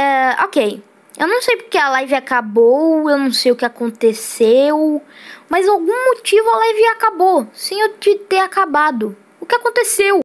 É, ok. Eu não sei porque a live acabou, eu não sei o que aconteceu, mas algum motivo a live acabou, sem eu te ter acabado. O que aconteceu?